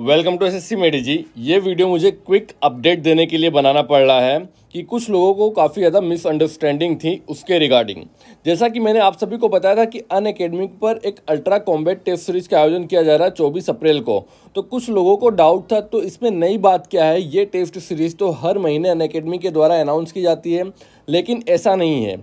welcome to SSC मेडी जी ये वीडियो मुझे क्विक अपडेट देने के लिए बनाना पड़ रहा है कि कुछ लोगों को काफ़ी ज़्यादा मिसअंडरस्टैंडिंग थी उसके रिगार्डिंग जैसा कि मैंने आप सभी को बताया था कि अन अकेडमिक पर एक अल्ट्रा कॉम्बैट टेस्ट सीरीज का आयोजन किया जा रहा है चौबीस अप्रैल को तो कुछ लोगों को डाउट था तो इसमें नई बात क्या है ये टेस्ट सीरीज़ तो हर महीने अन के द्वारा अनाउंस की जाती है लेकिन ऐसा नहीं है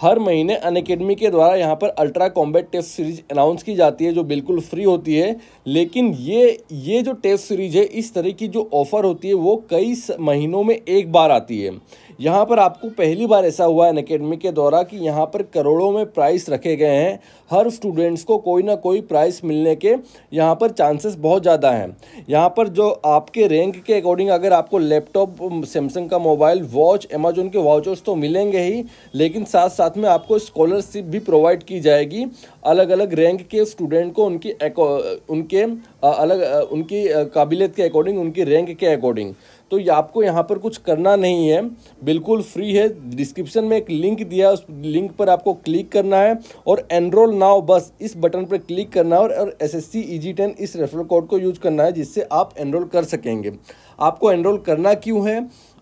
हर महीने अनकेडमी के द्वारा यहाँ पर ultra combat test series announce की जाती है जो बिल्कुल फ्री होती है लेकिन ये ये जो टेस्ट सीरीज है इस तरह की जो ऑफ़र होती है वो कई महीनों में एक बार आती है यहाँ पर आपको पहली बार ऐसा हुआ है अकेडमी के द्वारा कि यहाँ पर करोड़ों में प्राइस रखे गए हैं हर स्टूडेंट्स को कोई ना कोई प्राइस मिलने के यहाँ पर चांसेस बहुत ज़्यादा हैं यहाँ पर जो आपके रैंक के अकॉर्डिंग अगर आपको लैपटॉप सैमसंग का मोबाइल वॉच अमेजोन के वाउचर्स तो मिलेंगे ही लेकिन साथ साथ में आपको स्कॉलरशिप भी प्रोवाइड की जाएगी अलग अलग रैंक के स्टूडेंट को उनकी उनके अलग उनकी काबिलियत के अकॉर्डिंग उनकी रैंक के अकॉर्डिंग तो ये आपको यहाँ पर कुछ करना नहीं है बिल्कुल फ्री है डिस्क्रिप्शन में एक लिंक दिया उस लिंक पर आपको क्लिक करना है और एनरोल नाव बस इस बटन पर क्लिक करना है और एस एस e इस रेफरल कोड को यूज करना है जिससे आप एनरोल कर सकेंगे आपको एनरोल करना क्यों है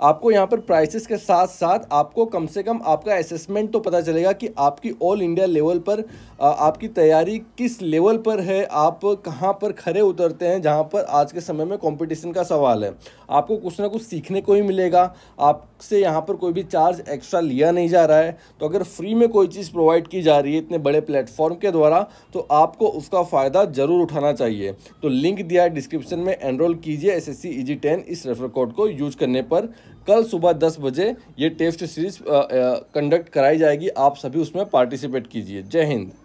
आपको यहाँ पर प्राइसेस के साथ साथ आपको कम से कम आपका असेसमेंट तो पता चलेगा कि आपकी ऑल इंडिया लेवल पर आपकी तैयारी किस लेवल पर है आप कहाँ पर खड़े उतरते हैं जहाँ पर आज के समय में कंपटीशन का सवाल है आपको कुछ कुछ ना कुछ सीखने को ही मिलेगा आपसे यहाँ पर कोई भी चार्ज एक्स्ट्रा लिया नहीं जा रहा है तो अगर फ्री में कोई चीज़ प्रोवाइड की जा रही है इतने बड़े प्लेटफॉर्म के द्वारा तो आपको उसका फ़ायदा ज़रूर उठाना चाहिए तो लिंक दिया है डिस्क्रिप्शन में एनरोल कीजिए एस एस e इस रेफर कोड को यूज करने पर कल सुबह दस बजे ये टेस्ट सीरीज कंडक्ट कराई जाएगी आप सभी उसमें पार्टिसिपेट कीजिए जय हिंद